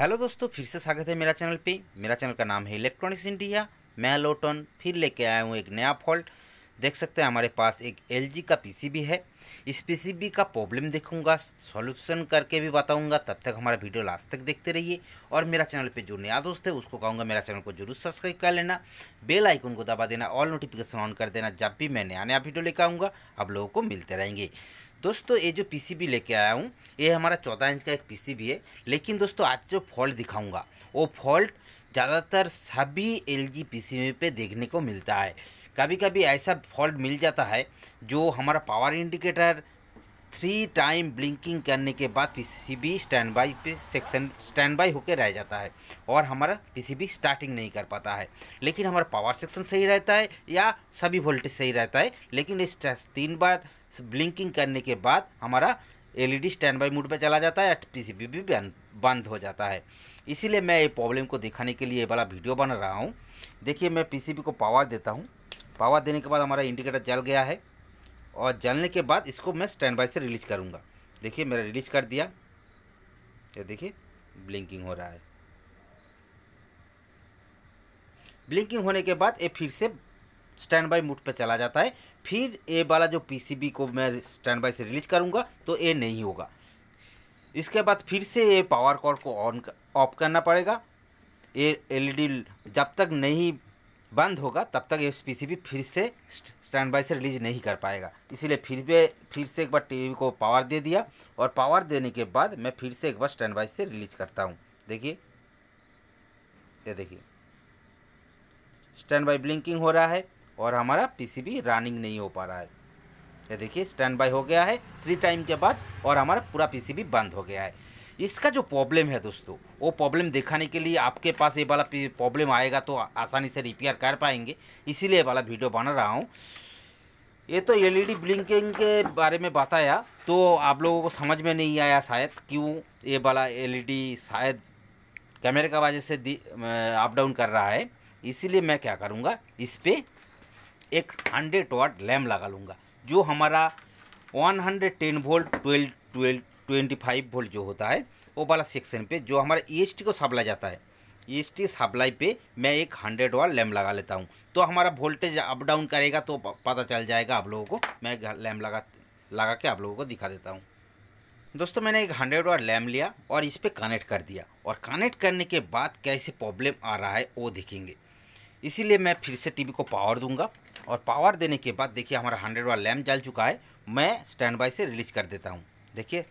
hello दोस्तों फिर से स्वागत है मेरा चैनल पे मेरा चैनल का नाम है इलेक्ट्रॉनिक्स इंडिया मैं लोटन फिर लेके आया हूँ एक नया फॉल्ट देख सकते हैं हमारे पास एक एलजी का पीसीबी है इस पीसीबी का प्रॉब्लम देखूंगा सॉल्यूशन करके भी बताऊंगा तब तक हमारा वीडियो लास्ट तक देखते रहिए और मेरा चैनल पे जो नया दोस्त है उसको कहूँगा मेरा चैनल को जरूर सब्सक्राइब कर लेना बेल आइकन को दबा देना ऑल नोटिफिकेशन ऑन कर देना जब भी मैं नया नया वीडियो लेकर आऊँगा आप लोगों को मिलते रहेंगे दोस्तों ये जो पीसीबी लेके आया हूँ ये हमारा चौदह इंच का एक पीसीबी है लेकिन दोस्तों आज जो फॉल्ट दिखाऊंगा वो फॉल्ट ज़्यादातर सभी एल जी पी पे देखने को मिलता है कभी कभी ऐसा फॉल्ट मिल जाता है जो हमारा power indicator three time blinking करने के बाद पीसीबी स्टैंडबाई पे सेक्शन स्टैंडबाई होकर रह जाता है और हमारा पीसीबी स्टार्टिंग नहीं कर पाता है लेकिन हमारा पावर सेक्शन सही रहता है या सभी वोल्टेज सही रहता है लेकिन इस तीन बार ब्लिंकिंग करने के बाद हमारा एलईडी स्टैंडबाई मोड पर चला जाता है या पीसीबी भी बंद हो जाता है इसीलिए मैं ये प्रॉब्लम को दिखाने के लिए ये वाला वीडियो बना रहा हूँ देखिए मैं पी को पावर देता हूँ पावर देने के बाद हमारा इंडिकेटर जल गया है और जलने के बाद इसको मैं स्टैंड बाई से रिलीज करूँगा देखिए मेरा रिलीज कर दिया ये देखिए ब्लिंकिंग हो रहा है ब्लिंकिंग होने के बाद ये फिर से स्टैंड बाई मूड पर चला जाता है फिर ए वाला जो पीसीबी को मैं स्टैंड बाई से रिलीज करूँगा तो ए नहीं होगा इसके बाद फिर से ये पावर कॉर्ड को ऑन ऑफ करना पड़ेगा ए एलईडी जब तक नहीं बंद होगा तब तक ये पी फिर से स्टैंड बाई से रिलीज नहीं कर पाएगा इसीलिए फिर भी फिर से एक बार टी को पावर दे दिया और पावर देने के बाद मैं फिर से एक बार स्टैंड बाई से रिलीज करता हूँ देखिए ये देखिए स्टैंड बाई ब्लिंकिंग हो रहा है और हमारा पीसीबी रनिंग नहीं हो पा रहा है ये देखिए स्टैंड बाई हो गया है थ्री टाइम के बाद और हमारा पूरा पीसीबी बंद हो गया है इसका जो प्रॉब्लम है दोस्तों वो प्रॉब्लम दिखाने के लिए आपके पास ये वाला प्रॉब्लम आएगा तो आसानी से रिपेयर कर पाएंगे इसीलिए वाला वीडियो बना रहा हूँ ये तो एलईडी ब्लिंकिंग e के बारे में बताया तो आप लोगों को समझ में नहीं आया शायद क्यों ये वाला एलईडी e शायद कैमरे का वजह से अप डाउन कर रहा है इसीलिए मैं क्या करूँगा इस पर एक हंड्रेड वाट लैम्प लगा लूँगा जो हमारा one hundred ten volt twelve twelve twenty five volt जो होता है वो वाला सेक्शन पे जो हमारा ई e को सप्लाई जाता है ई एस सप्लाई पे मैं एक हंड्रेड वाला लैम्प लगा लेता हूँ तो हमारा वोल्टेज अप डाउन करेगा तो पता चल जाएगा आप लोगों को मैं लैम्प लगा लगा के आप लोगों को दिखा देता हूँ दोस्तों मैंने एक हंड्रेड वाट लैम्प लिया और इस पर कनेक्ट कर दिया और कनेक्ट करने के बाद कैसे प्रॉब्लम आ रहा है वो देखेंगे इसीलिए मैं फिर से टीवी को पावर दूंगा और पावर देने के बाद देखिए हमारा हंड्रेड वाट लैम्प जल चुका है मैं स्टैंड बाई से रिलीज कर देता हूँ देखिए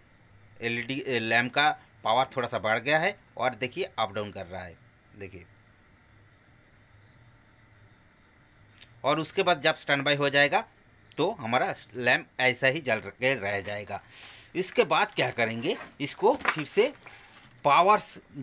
एलईडी लैम्प का पावर थोड़ा सा बढ़ गया है और देखिए अप डाउन कर रहा है देखिए और उसके बाद जब स्टैंड बाई हो जाएगा तो हमारा लैम्प ऐसा ही जल के रह जाएगा इसके बाद क्या करेंगे इसको फिर से पावर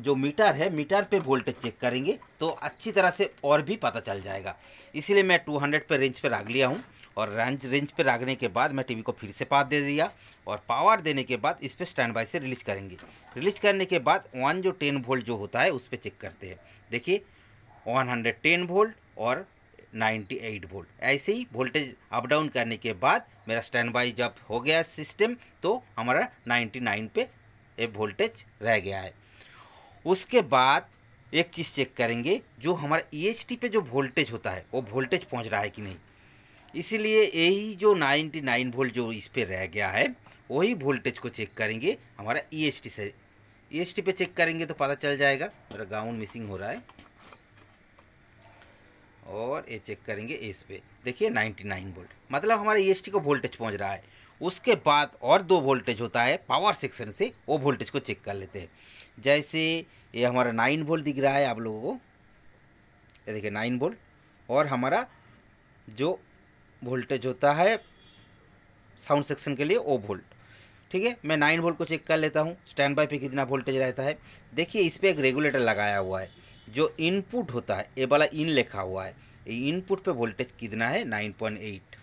जो मीटर है मीटर पे वोल्टेज चेक करेंगे तो अच्छी तरह से और भी पता चल जाएगा इसीलिए मैं 200 पे रेंज पे रख लिया हूँ और रेंज रेंज पे लागने के बाद मैं टीवी को फिर से पावर दे दिया और पावर देने के बाद इस पर स्टैंड बाई से रिलीज करेंगे रिलीज करने के बाद वन जो टेन वोल्ट जो होता है उस पर चेक करते हैं देखिए वन हंड्रेड टेन वोल्ट और नाइन्टी एट वोल्ट ऐसे ही वोल्टेज अप डाउन करने के बाद मेरा स्टैंड बाई जब हो गया सिस्टम तो हमारा नाइन पे ये वोल्टेज रह गया है उसके बाद एक चीज़ चेक करेंगे जो हमारा ई e पे जो वोल्टेज होता है वो वोल्टेज पहुंच रहा है कि नहीं इसीलिए यही जो 99 वोल्ट जो इस पर रह गया है वही वोल्टेज को चेक करेंगे हमारा ई e से ई e पे चेक करेंगे तो पता चल जाएगा मेरा गाउन मिसिंग हो रहा है और ये चेक करेंगे इस पे देखिए 99 वोल्ट मतलब हमारे ई e को वोल्टेज पहुंच रहा है उसके बाद और दो वोल्टेज होता है पावर सेक्शन से वो वोल्टेज को चेक कर लेते हैं जैसे ये हमारा नाइन वोल्ट दिख रहा है आप लोगों को ये देखिए नाइन वोल्ट और हमारा जो वोल्टेज होता है साउंड सेक्शन के लिए ओ वोल्ट ठीक है मैं नाइन वोल्ट को चेक कर लेता हूँ स्टैंड बाई पर कितना वोल्टेज रहता है देखिए इस पर एक रेगुलेटर लगाया हुआ है जो इनपुट होता है ए वाला इन लिखा हुआ है इनपुट पे वोल्टेज कितना है नाइन पॉइंट एट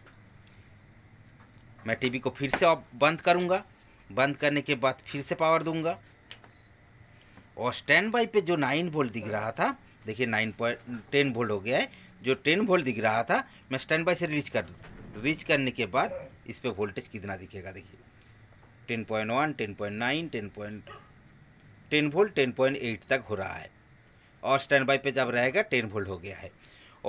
मैं टीवी को फिर से ऑफ बंद करूँगा बंद करने के बाद फिर से पावर दूंगा और स्टैंड बाई पर जो नाइन वोल्ट दिख रहा था देखिए नाइन पॉइंट टेन वोल्ट हो गया है जो टेन वोल्ट दिख रहा था मैं स्टैंड बाई से रीच कर रीच करने के बाद इस पर वोल्टेज कितना दिखेगा देखिए ten point one ten point nine ten point ten volt ten point eight तक हो रहा है और स्टैंड बाई पे जब रहेगा टेन वोल्ट हो गया है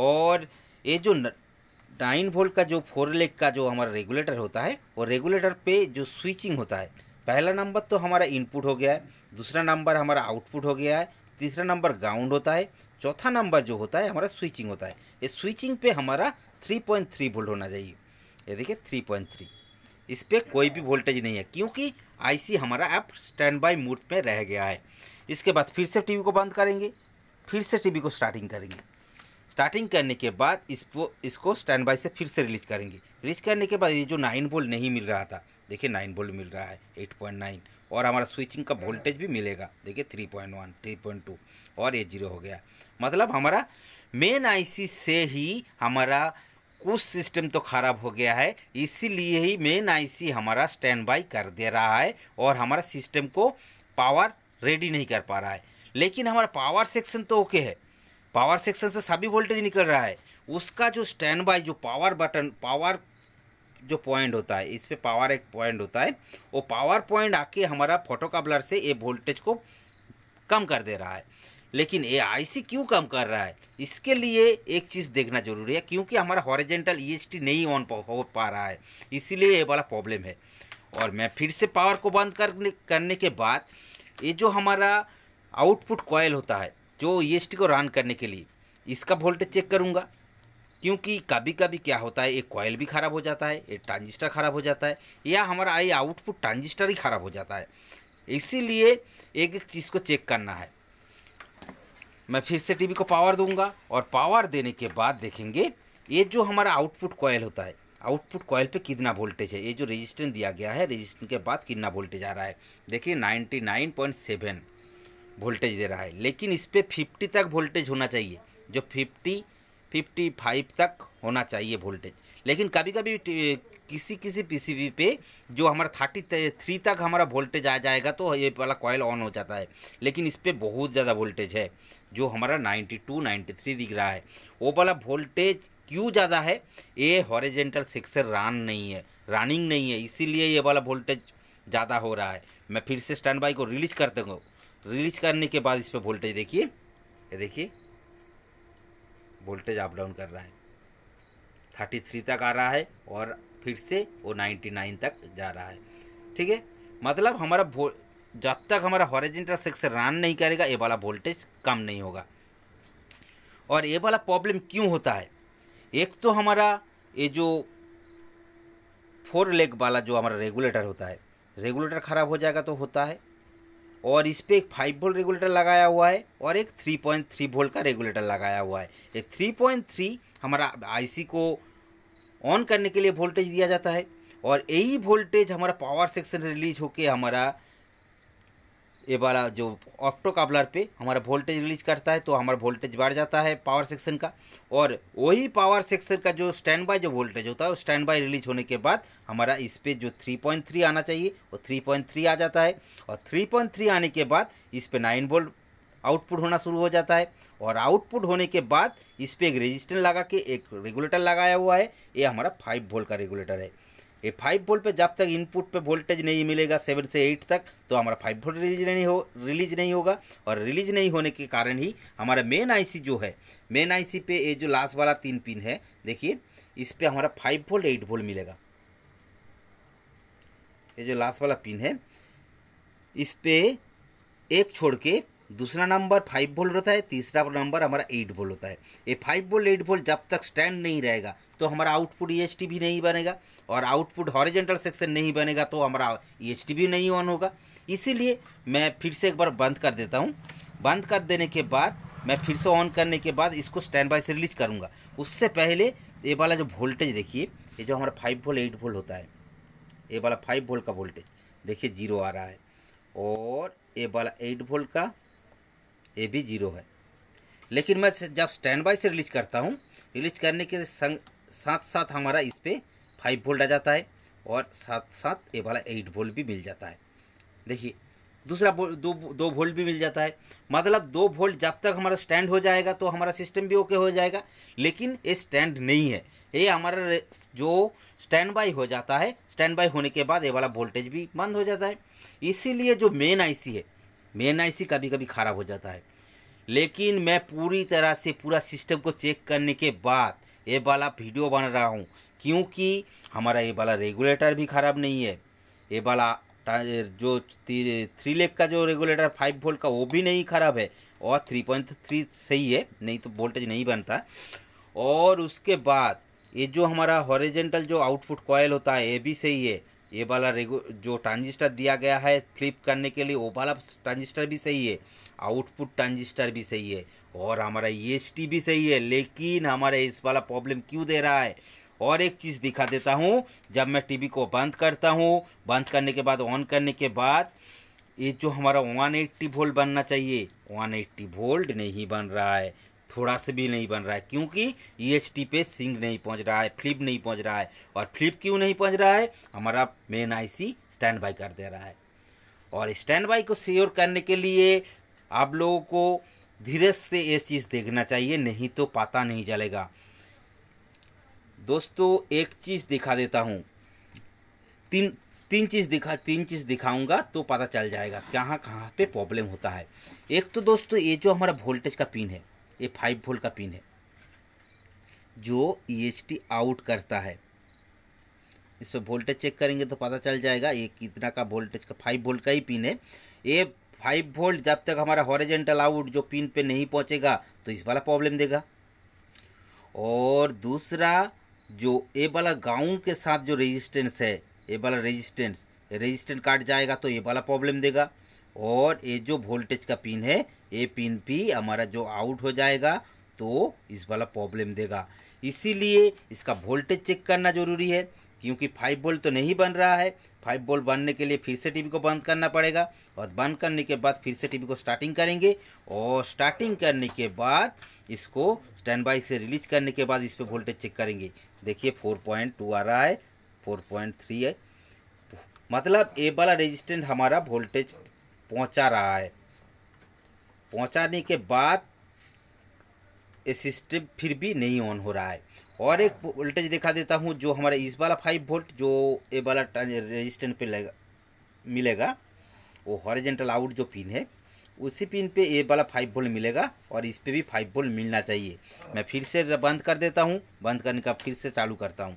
और ये जो नाइन वोल्ट का जो फोर लेग का जो हमारा रेगुलेटर होता है वो रेगुलेटर पे जो स्विचिंग होता है पहला नंबर तो हमारा इनपुट हो गया है दूसरा नंबर हमारा आउटपुट हो गया है तीसरा नंबर ग्राउंड होता है चौथा नंबर जो होता है हमारा स्विचिंग होता है ये स्विचिंग पे हमारा 3.3 वोल्ट होना चाहिए ये देखिए 3.3 इस पर कोई भी वोल्टेज नहीं है क्योंकि आईसी हमारा ऐप स्टैंड बाई मूड पर रह गया है इसके बाद फिर से टीवी को बंद करेंगे फिर से टीवी को स्टार्टिंग करेंगे स्टार्टिंग करने के बाद इसको इसको स्टैंड बाई से फिर से रिलीज करेंगे रिलीज करने के बाद ये जो नाइन बोल्ट नहीं मिल रहा था देखिए नाइन बोल्ट मिल रहा है एट पॉइंट नाइन और हमारा स्विचिंग का वोल्टेज भी मिलेगा देखिए three point one three point two और ये जीरो हो गया मतलब हमारा मेन आईसी से ही हमारा कुछ सिस्टम तो ख़राब हो गया है इसीलिए ही मेन आईसी हमारा स्टैंड बाई कर दे रहा है और हमारा सिस्टम को पावर रेडी नहीं कर पा रहा है लेकिन हमारा पावर सेक्शन तो ओके है पावर सेक्शन से सभी वोल्टेज निकल रहा है उसका जो स्टैंड बाई जो पावर बटन पावर जो पॉइंट होता है इस पर पावर एक पॉइंट होता है वो पावर पॉइंट आके हमारा फोटो काबलर से ये वोल्टेज को कम कर दे रहा है लेकिन ए आई सी क्यों काम कर रहा है इसके लिए एक चीज़ देखना जरूरी है क्योंकि हमारा हॉरिजेंटल ई एस टी नहीं ऑन हो पा रहा है इसीलिए ये वाला प्रॉब्लम है और मैं फिर से पावर को बंद कर, करने के बाद ये जो हमारा आउटपुट कॉयल होता है जो ई एस टी को रन करने के लिए इसका वोल्टेज चेक करूँगा क्योंकि कभी कभी क्या होता है एक कॉयल भी ख़राब हो जाता है एक ट्रांजिस्टर ख़राब हो जाता है या हमारा आई आउटपुट ट्रांजिस्टर ही ख़राब हो जाता है इसीलिए एक एक चीज़ को चेक करना है मैं फिर से टीवी को पावर दूंगा और पावर देने के बाद देखेंगे ये जो हमारा आउटपुट कॉयल होता है आउटपुट कॉयल पे कितना वोल्टेज है ये जो रेजिस्टेंस दिया गया है रेजिस्टेंस के बाद कितना वोल्टेज आ रहा है देखिए 99.7 वोल्टेज दे रहा है लेकिन इस पर फिफ्टी तक वोल्टेज होना चाहिए जो फिफ्टी फिफ्टी फाइव तक होना चाहिए वोल्टेज लेकिन कभी कभी किसी किसी पीसीबी पे जो हमारा थर्टी थ्री तक हमारा वोल्टेज आ जाएगा तो ये वाला कॉयल ऑन हो जाता है लेकिन इस पर बहुत ज़्यादा वोल्टेज है जो हमारा 92 93 दिख रहा है वो वाला वोल्टेज क्यों ज़्यादा है ये हॉरिजेंटल सिक्सर रन नहीं है रनिंग नहीं है इसीलिए ये वाला वोल्टेज ज़्यादा हो रहा है मैं फिर से स्टैंड बाई को रिलीज कर देंगे रिलीज करने के बाद इस पर वोल्टेज देखिए ये देखिए वोल्टेज अप डाउन कर रहा है थर्टी थ्री तक आ रहा है और फिर से वो नाइन्टी नाइन तक जा रहा है ठीक है मतलब हमारा जब तक हमारा हॉरिजेंटल सेक्शन रन नहीं करेगा ये वाला वोल्टेज कम नहीं होगा और ये वाला प्रॉब्लम क्यों होता है एक तो हमारा ये जो फोर लेग वाला जो हमारा रेगुलेटर होता है रेगुलेटर ख़राब हो जाएगा तो होता है और इस पर एक फाइव वोल्ट रेगुलेटर लगाया हुआ है और एक थ्री पॉइंट थ्री वोल्ट का रेगुलेटर लगाया हुआ है ये थ्री पॉइंट थ्री हमारा आईसी को ऑन करने के लिए वोल्टेज दिया जाता है और यही वोल्टेज हमारा पावर सेक्शन से रिलीज होकर हमारा ये वाला जो ऑप्टो काबलर पे हमारा वोल्टेज रिलीज करता है तो हमारा वोल्टेज बढ़ जाता है पावर सेक्शन का और वही पावर सेक्शन का जो स्टैंड बाय जो वोल्टेज होता है वो स्टैंड बाय रिलीज होने के बाद हमारा इस पर जो 3.3 आना चाहिए वो 3.3 आ जाता है और 3.3 आने के बाद इस पर नाइन वोल्ट आउटपुट होना शुरू हो जाता है और आउटपुट होने के बाद इस पर एक रजिस्टर लगा के एक रेगुलेटर लगाया हुआ है ये हमारा फाइव वोल्ट का रेगुलेटर है ये फाइव वोल्ट पे जब तक इनपुट पे वोल्टेज नहीं मिलेगा सेवन से एट तक तो हमारा फाइव वोल्ट रिलीज नहीं हो रिलीज नहीं होगा और रिलीज नहीं होने के कारण ही हमारा मेन आईसी जो है मेन आईसी पे ये जो लास्ट वाला तीन पिन है देखिए इस पर हमारा फाइव वोल्ट एट वोल्ट मिलेगा ये जो लास्ट वाला पिन है इस पर एक छोड़ के दूसरा नंबर फाइव वोल्ट होता है तीसरा नंबर हमारा एट वोल्ट होता है ये फाइव वोल्ट एट वोल्ट जब तक स्टैंड नहीं रहेगा तो हमारा आउटपुट ई e भी नहीं बनेगा और आउटपुट हॉरिजेंटल सेक्शन नहीं बनेगा तो हमारा ई e भी नहीं ऑन होगा इसीलिए मैं फिर से एक बार बंद कर देता हूँ बंद कर देने के बाद मैं फिर से ऑन करने के बाद इसको स्टैंड बाय से रिलीज करूँगा उससे पहले ये वाला जो वोल्टेज देखिए ये जो हमारा फाइव वोल्ट एट वोल्ट होता है ये वाला फाइव वोल्ट का वोल्टेज देखिए जीरो आ रहा है और ये वाला एट वोल्ट का ये भी जीरो है लेकिन मैं जब स्टैंड बाय से रिलीज करता हूँ रिलीज करने के संग साथ साथ हमारा इस पर फाइव वोल्ट आ जाता है और साथ साथ ये वाला एट वोल्ट भी मिल जाता है देखिए दूसरा दो दो वोल्ट भी मिल जाता है मतलब दो वोल्ट जब तक हमारा स्टैंड हो जाएगा तो हमारा सिस्टम भी ओके हो जाएगा लेकिन ये स्टैंड नहीं है ये हमारा जो स्टैंड बाई हो जाता है स्टैंड बाई होने के बाद ये वाला वोल्टेज भी बंद हो जाता है इसीलिए जो मेन आईसी है मेन आईसी कभी कभी ख़राब हो जाता है लेकिन मैं पूरी तरह से पूरा सिस्टम को चेक करने के बाद ये वाला वीडियो बन रहा हूँ क्योंकि हमारा ये वाला रेगुलेटर भी ख़राब नहीं है ये वाला जो थ्री लेग का जो रेगुलेटर फाइव वोल्ट का वो भी नहीं ख़राब है और थ्री पॉइंट थ्री सही है नहीं तो वोल्टेज नहीं बनता और उसके बाद ये जो हमारा हॉरिजेंटल जो आउटपुट कॉयल होता है ये भी सही है ये वाला रेगु जो ट्रांजिस्टर दिया गया है फ्लिप करने के लिए वो वाला ट्रांजिस्टर भी सही है आउटपुट ट्रांजिस्टर भी सही है और हमारा ई e भी सही है लेकिन हमारा इस वाला प्रॉब्लम क्यों दे रहा है और एक चीज़ दिखा देता हूँ जब मैं टीवी को बंद करता हूँ बंद करने के बाद ऑन करने के बाद ये जो हमारा 180 वोल्ट बनना चाहिए 180 वोल्ट नहीं बन रहा है थोड़ा सा भी नहीं बन रहा है क्योंकि ई e पे सिंग नहीं पहुंच रहा है फ्लिप नहीं पहुंच रहा है और फ्लिप क्यों नहीं पहुंच रहा है हमारा मेन सी स्टैंड बाई कर दे रहा है और स्टैंड बाई को श्योर करने के लिए आप लोगों को धीरज से ये चीज़ देखना चाहिए नहीं तो पता नहीं चलेगा दोस्तों एक चीज़ दिखा देता हूँ तीन तीन चीज़ दिखा तीन चीज़ दिखाऊंगा तो पता चल जाएगा कहाँ कहाँ पे प्रॉब्लम होता है एक तो दोस्तों ये जो हमारा वोल्टेज का पिन है ये फाइव वोल्ट का पिन है जो ई e आउट करता है इस पर वोल्टेज चेक करेंगे तो पता चल जाएगा ये कितना का वोल्टेज का फाइव वोल्ट का ही पिन है ये फाइव वोल्ट जब तक हमारा हॉरिजेंटल आउट जो पिन पे नहीं पहुंचेगा तो इस वाला प्रॉब्लम देगा और दूसरा जो ए वाला गाउन के साथ जो रेजिस्टेंस है ए वाला रेजिस्टेंस रेजिस्टेंट काट जाएगा तो ये वाला प्रॉब्लम देगा और ये जो वोल्टेज का पिन है ये पिन भी हमारा जो आउट हो जाएगा तो इस वाला प्रॉब्लम देगा इसीलिए इसका वोल्टेज चेक करना ज़रूरी है क्योंकि फाइव बोल्ट तो नहीं बन रहा है फाइव बोल्ट बनने के लिए फिर से टीवी को बंद करना पड़ेगा और बंद करने के बाद फिर से टीवी को स्टार्टिंग करेंगे और स्टार्टिंग करने के बाद इसको स्टैंड बाई से रिलीज करने के बाद इस पर वोल्टेज चेक करेंगे देखिए फोर पॉइंट टू आ रहा है फोर पॉइंट थ्री है मतलब ए वाला रेजिस्टेंट हमारा वोल्टेज पहुँचा रहा है पहुँचाने के बाद ये सिस्टम फिर भी नहीं ऑन हो रहा है और एक वोल्टेज दिखा देता हूँ जो हमारा इस वाला फाइव वोल्ट जो ए वाला रेजिस्टेंट पे लगा मिलेगा वो हॉरिजेंटल आउट जो पिन है उसी पिन पे ए वाला फाइव वोल्ट मिलेगा और इस पर भी फाइव वोल्ट मिलना चाहिए मैं फिर से बंद कर देता हूँ बंद करने का फिर से चालू करता हूँ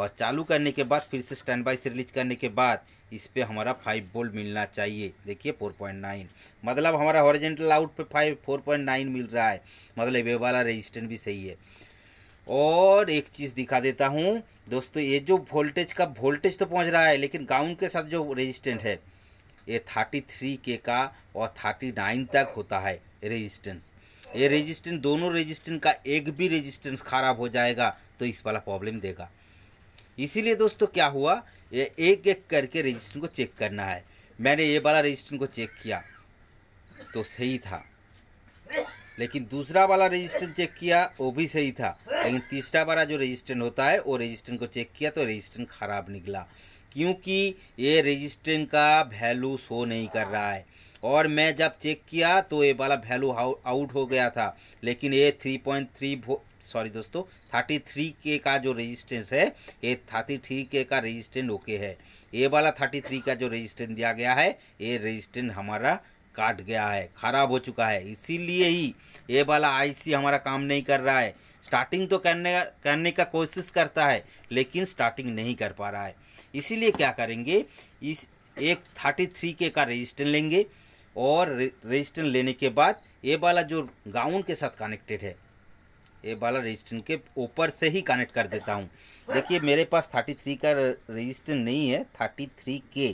और चालू करने के बाद फिर से स्टैंड बाई से रिलीज करने के बाद इस पर हमारा फाइव वोल्ट मिलना चाहिए देखिए फोर पॉइंट नाइन मतलब हमारा हॉरिजेंटल आउट पे फाइव फोर पॉइंट नाइन मिल रहा है मतलब ये वाला रजिस्टेंट भी सही है और एक चीज़ दिखा देता हूँ दोस्तों ये जो वोल्टेज का वोल्टेज तो पहुँच रहा है लेकिन गाउन के साथ जो रेजिस्टेंट है ये थर्टी थ्री के का और थर्टी नाइन तक होता है रेजिस्टेंस ये रेजिस्टेंस दोनों रेजिस्टेंट का एक भी रेजिस्टेंस खराब हो जाएगा तो इस वाला प्रॉब्लम देगा इसीलिए दोस्तों क्या हुआ ये एक एक करके रजिस्टर को चेक करना है मैंने ये वाला रजिस्टर को चेक किया तो सही था लेकिन दूसरा वाला रेजिस्टेंट चेक किया वो भी सही था लेकिन तीसरा वाला जो रजिस्ट्रेंट होता है वो रजिस्ट्रेंट को चेक किया तो रजिस्ट्रेंट ख़राब निकला क्योंकि ये रेजिस्टेंट का वैल्यू शो नहीं कर रहा है और मैं जब चेक किया तो ये वाला वैल्यू आउट हो गया था लेकिन ये थ्री पॉइंट थ्री सॉरी दोस्तों थर्टी थ्री के का जो रजिस्ट्रेंस है ये थर्टी थ्री के का रेजिस्टेंस ओके है ये वाला थर्टी थ्री का जो रेजिस्टेंस दिया गया है ये रेजिस्टेंस हमारा काट गया है खराब हो चुका है इसीलिए ही ये वाला आईसी हमारा काम नहीं कर रहा है स्टार्टिंग तो करने करने का कोशिश करता है लेकिन स्टार्टिंग नहीं कर पा रहा है इसीलिए क्या करेंगे इस एक थर्टी थ्री के का रजिस्टर लेंगे और रजिस्टर लेने के बाद ये वाला जो गाउन के साथ कनेक्टेड है ये वाला रजिस्टर के ऊपर से ही कनेक्ट कर देता हूँ देखिए मेरे पास थर्टी थ्री का रजिस्टर नहीं है थर्टी थ्री के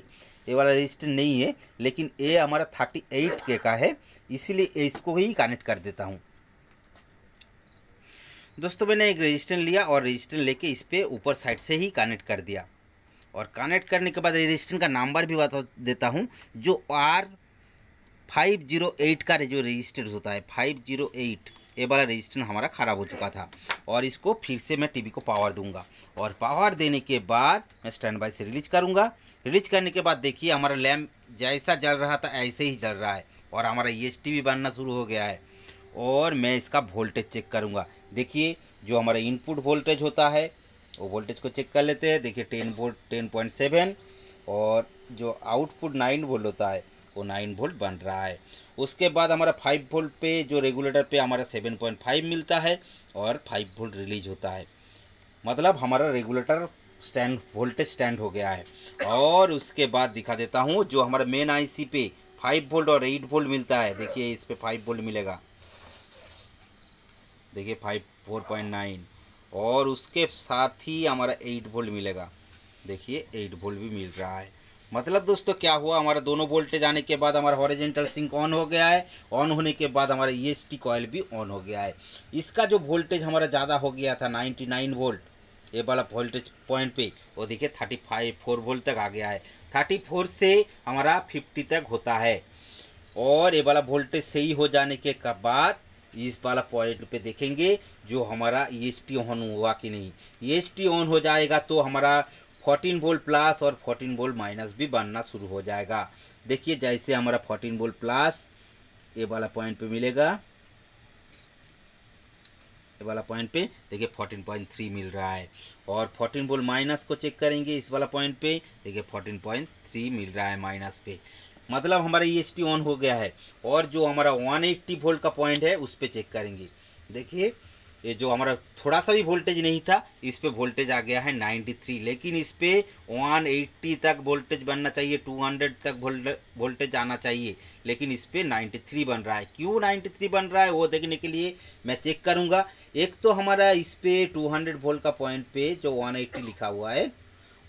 ये वाला रजिस्टर नहीं है लेकिन ये हमारा थर्टी एट के का है इसीलिए इसको ही कनेक्ट कर देता हूँ दोस्तों मैंने एक रजिस्टर लिया और रजिस्टर लेके इस पर ऊपर साइड से ही कनेक्ट कर दिया और कनेक्ट करने के बाद रजिस्टर का नंबर भी बता देता हूँ जो आर फाइव जीरो एट का जो रजिस्टर होता है फाइव जीरो एट ये वाला रजिस्टर हमारा ख़राब हो चुका था और इसको फिर से मैं टीवी को पावर दूंगा और पावर देने के बाद मैं स्टैंड बाई से रिलीज करूँगा रिलीज करने के बाद देखिए हमारा लैम्प जैसा जल रहा था ऐसे ही जल रहा है और हमारा ई e भी बनना शुरू हो गया है और मैं इसका वोल्टेज चेक करूँगा देखिए जो हमारा इनपुट वोल्टेज होता है वो वोल्टेज को चेक कर लेते हैं देखिए ten volt ten point seven और जो आउटपुट नाइन वोल्ट होता है वो नाइन वोल्ट बन रहा है उसके बाद हमारा फाइव वोल्ट पे जो रेगुलेटर पे हमारा सेवन पॉइंट फाइव मिलता है और फाइव वोल्ट रिलीज होता है मतलब हमारा रेगुलेटर स्टैंड वोल्टेज स्टैंड हो गया है और उसके बाद दिखा देता हूँ जो हमारा मेन आई पे फाइव वोल्ट और एट वोल्ट मिलता है देखिए इस पर फाइव वोल्ट मिलेगा देखिए फाइव फोर पॉइंट नाइन और उसके साथ ही हमारा एट वोल्ट मिलेगा देखिए एट वोल्ट भी मिल रहा है मतलब दोस्तों क्या हुआ हमारा दोनों वोल्टेज आने के बाद हमारा हॉरिजेंटल सिंक ऑन हो गया है ऑन होने के बाद हमारा ई एस कॉयल भी ऑन हो गया है इसका जो वोल्टेज हमारा ज़्यादा हो गया था 99 वोल्ट ये वाला वोल्टेज पॉइंट पे वो देखिए थर्टी फाइव फोर वोल्ट तक आ गया है थर्टी फोर से हमारा फिफ्टी तक होता है और ये वाला वोल्टेज सही हो जाने के बाद इस वाला पॉइंट पे देखेंगे जो हमारा ई e ऑन हुआ कि नहीं ई e ऑन हो जाएगा तो हमारा फोर्टीन वोल्ट प्लस और फोर्टीन वोल्ट माइनस भी बनना शुरू हो जाएगा देखिए जैसे हमारा फोर्टीन वोल्ट प्लस ये वाला पॉइंट पे मिलेगा ये वाला पॉइंट पे देखिए 14.3 मिल रहा है और 14 वोल्ट माइनस को चेक करेंगे इस वाला पॉइंट पे देखिए 14.3 मिल रहा है माइनस पे मतलब हमारा ई ऑन हो गया है और जो हमारा वन एट्टी वोल्ट का पॉइंट है उस पर चेक करेंगे देखिए ये जो हमारा थोड़ा सा भी वोल्टेज नहीं था इस पर वोल्टेज आ गया है 93 लेकिन इस पर 180 तक वोल्टेज बनना चाहिए 200 तक वोल्टेज आना चाहिए लेकिन इस पर 93 बन रहा है क्यों 93 बन रहा है वो देखने के लिए मैं चेक करूँगा एक तो हमारा इस पर 200 वोल्ट का पॉइंट पे जो 180 लिखा हुआ है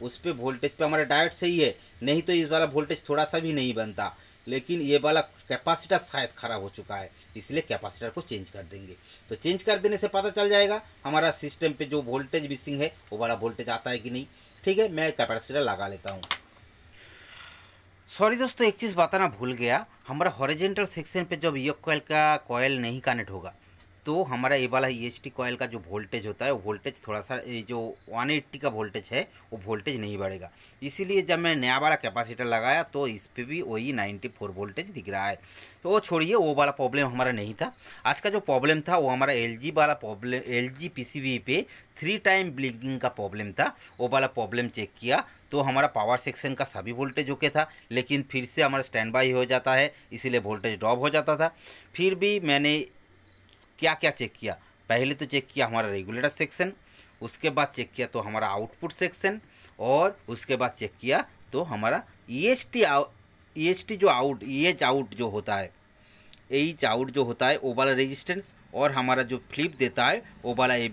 उस पर वोल्टेज पर हमारा डायरेक्ट सही है नहीं तो इस वाला वोल्टेज थोड़ा सा भी नहीं बनता लेकिन ये वाला कैपासिटा शायद खराब हो चुका है इसलिए कैपेसिटर को चेंज कर देंगे तो चेंज कर देने से पता चल जाएगा हमारा सिस्टम पे जो वोल्टेज मिसिंग है वो बड़ा वोल्टेज आता है कि नहीं ठीक है मैं कैपेसिटर लगा लेता हूँ सॉरी दोस्तों एक चीज़ बताना भूल गया हमारा हॉरिजेंटल सेक्शन पे जब ये कॉयल का कॉयल नहीं कनेक्ट होगा तो हमारा ये वाला ई एच कॉयल का जो वोल्टेज होता है वो वोल्टेज थोड़ा सा ये जो 180 का वोल्टेज है वो वोल्टेज नहीं बढ़ेगा इसीलिए जब मैं नया वाला कैपेसिटर लगाया तो इस पर भी वही 94 वोल्टेज दिख रहा है तो वो छोड़िए वो वाला प्रॉब्लम हमारा नहीं था आज का जो प्रॉब्लम था वो हमारा एल वाला प्रॉब्लम एल जी पे थ्री टाइम ब्लिंकिंग का प्रॉब्लम था वो वाला प्रॉब्लम चेक किया तो हमारा पावर सेक्शन का सभी वोल्टेज ओके था लेकिन फिर से हमारा स्टैंड बाई हो जाता है इसीलिए वोल्टेज ड्रॉप हो जाता था फिर भी मैंने क्या क्या चेक किया पहले तो चेक किया हमारा रेगुलेटर सेक्शन उसके बाद चेक किया तो हमारा आउटपुट सेक्शन और उसके बाद चेक किया तो हमारा E H T E H T जो आउट ई एच आउट जो होता है एच e आउट जो होता है वो वाला रेजिस्टेंस और हमारा जो फ्लिप देता है वो वाला यही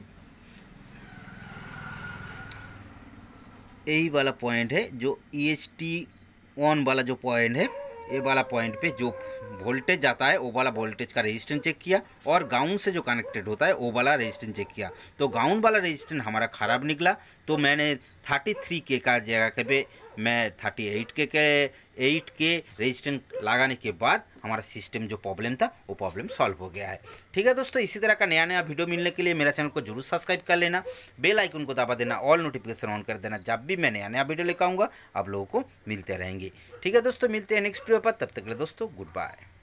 वाला पॉइंट है जो ई एच टी ऑन वाला जो पॉइंट है ये वाला पॉइंट पे जो वोल्टेज जाता है वो वाला वोल्टेज का रेजिस्टेंस चेक किया और गाउन से जो कनेक्टेड होता है वो वाला रेजिस्टेंस चेक किया तो गाउन वाला रेजिस्टेंस हमारा ख़राब निकला तो मैंने थर्टी थ्री के का जगह पे मैं thirty eight K eight K resistant लगाने के बाद हमारा सिस्टम जो प्रॉब्लम था वो प्रॉब्लम सॉल्व हो गया है ठीक है दोस्तों इसी तरह का नया नया वीडियो मिलने के लिए मेरा चैनल को जरूर सब्सक्राइब कर लेना बेल आइकन को दबा देना ऑल नोटिफिकेशन ऑन कर देना जब भी मैं नया नया वीडियो लेकर आऊँगा आप लोगों को मिलते रहेंगे ठीक है दोस्तों मिलते हैं नेक्स्ट वीडियो पर तब तक के लिए दोस्तों गुड बाय